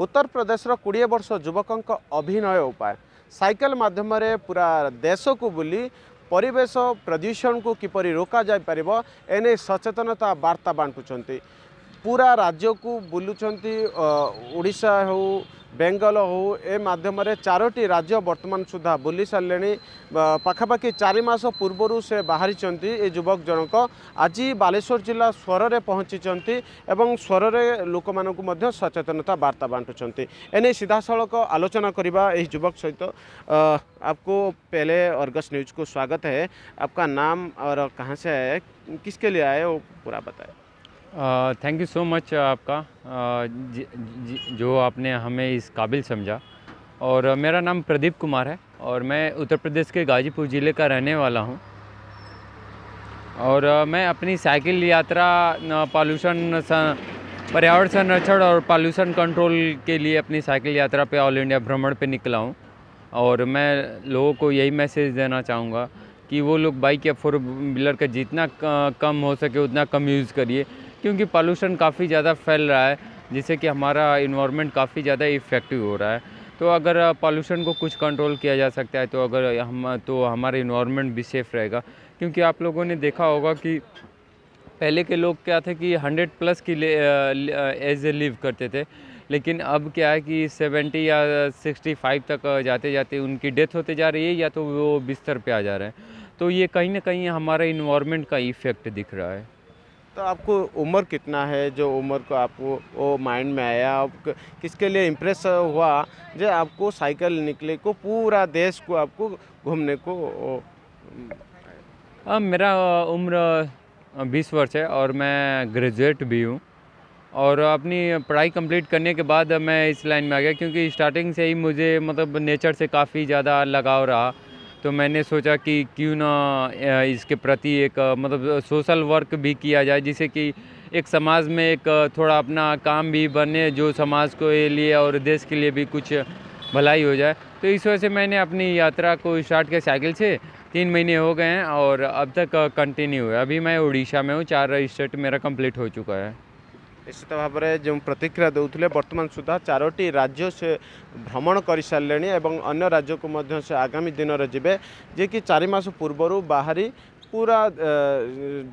ଉତ୍ତର ପ୍ରଦେଶର କୋଡ଼ିଏ ବର୍ଷ ଯୁବକଙ୍କ ଅଭିନୟ ଉପାୟ ସାଇକେଲ ମାଧ୍ୟମରେ ପୁରା ଦେଶକୁ ବୁଲି ପରିବେଶ ପ୍ରଦୂଷଣକୁ କିପରି ରୋକାଯାଇପାରିବ ଏନେଇ ସଚେତନତା ବାର୍ତ୍ତା ବାଣ୍ଟୁଛନ୍ତି पूरा राज्य को बुलूचा हो बेंगल हो ए माध्यम चारोटी राज्य बर्तमान सुधा बुली सारे पखापाखी चारिमास पूर्व से बाहरी ए युवक जनक आज बालेश्वर जिला स्वर में पहुँची एवं स्वर से लोक सचेतनता बार्ता बांटुंट एने सीधा सड़क आलोचना करवा युवक सहित तो, आपको पहले अर्गस न्यूज को स्वागत है आपका नाम और कहाँ से आए किसके लिए आए वो पूरा बताए थैंक यू सो मच आपका ज, ज, जो आपने हमें इस काबिल समझा और मेरा नाम प्रदीप कुमार है और मैं उत्तर प्रदेश के गाजीपुर ज़िले का रहने वाला हूँ और मैं अपनी साइकिल यात्रा पॉल्यूशन पर्यावरण संरक्षण और पॉल्यूशन कंट्रोल के लिए अपनी साइकिल यात्रा पे ऑल इंडिया भ्रमण पे निकला हूँ और मैं लोगों को यही मैसेज देना चाहूँगा कि वो लोग बाइक या फोर व्हीलर का जितना कम हो सके उतना कम यूज़ करिए क्योंकि पॉल्यूशन काफ़ी ज़्यादा फैल रहा है जिससे कि हमारा इन्वामेंट काफ़ी ज़्यादा इफ़ेक्टिव हो रहा है तो अगर पॉल्यूशन को कुछ कंट्रोल किया जा सकता है तो अगर हम तो हमारा इन्वामेंट भी सेफ़ रहेगा क्योंकि आप लोगों ने देखा होगा कि पहले के लोग क्या थे कि 100 प्लस की एज ए लिव करते थे लेकिन अब क्या है कि 70 या 65 तक जाते जाते उनकी डेथ होते जा रही है या तो वो बिस्तर पे आ जा रहे हैं तो ये कहीं ना कहीं हमारा इन्वामेंट का इफ़ेक्ट दिख रहा है तो आपको उम्र कितना है जो उम्र को आपको वो माइंड में आया आप किसके लिए इम्प्रेस हुआ जो आपको साइकिल निकले को पूरा देश को आपको घूमने को आ, मेरा उम्र बीस वर्ष है और मैं ग्रेजुएट भी हूँ और अपनी पढ़ाई कंप्लीट करने के बाद मैं इस लाइन में आ गया क्योंकि स्टार्टिंग से ही मुझे मतलब नेचर से काफ़ी ज़्यादा लगाव रहा तो मैंने सोचा कि क्यों ना इसके प्रति एक मतलब सोशल वर्क भी किया जाए जिससे कि एक समाज में एक थोड़ा अपना काम भी बने जो समाज के लिए और देश के लिए भी कुछ भलाई हो जाए तो इस वजह से मैंने अपनी यात्रा को स्टार्ट किया साइकिल से तीन महीने हो गए हैं और अब तक कंटिन्यू है अभी मैं उड़ीसा में हूँ चार स्टेट मेरा कंप्लीट हो चुका है ନିଶ୍ଚିତ ଭାବରେ ଯେଉଁ ପ୍ରତିକ୍ରିୟା ଦେଉଥିଲେ ବର୍ତ୍ତମାନ ସୁଦ୍ଧା ଚାରୋଟି ରାଜ୍ୟ ସେ ଭ୍ରମଣ କରିସାରିଲେଣି ଏବଂ ଅନ୍ୟ ରାଜ୍ୟକୁ ମଧ୍ୟ ସେ ଆଗାମୀ ଦିନରେ ଯିବେ ଯିଏକି ଚାରି ମାସ ପୂର୍ବରୁ ବାହାରି ପୁରା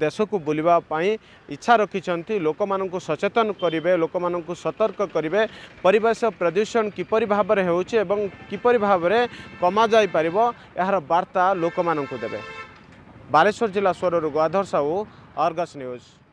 ଦେଶକୁ ବୁଲିବା ପାଇଁ ଇଚ୍ଛା ରଖିଛନ୍ତି ଲୋକମାନଙ୍କୁ ସଚେତନ କରିବେ ଲୋକମାନଙ୍କୁ ସତର୍କ କରିବେ ପରିବେଶ ପ୍ରଦୂଷଣ କିପରି ଭାବରେ ହେଉଛି ଏବଂ କିପରି ଭାବରେ କମାଯାଇପାରିବ ଏହାର ବାର୍ତ୍ତା ଲୋକମାନଙ୍କୁ ଦେବେ ବାଲେଶ୍ୱର ଜିଲ୍ଲା ସ୍ୱରରୁ ଗଧର ସାହୁ ଅର୍ଗସ୍ ନ୍ୟୁଜ୍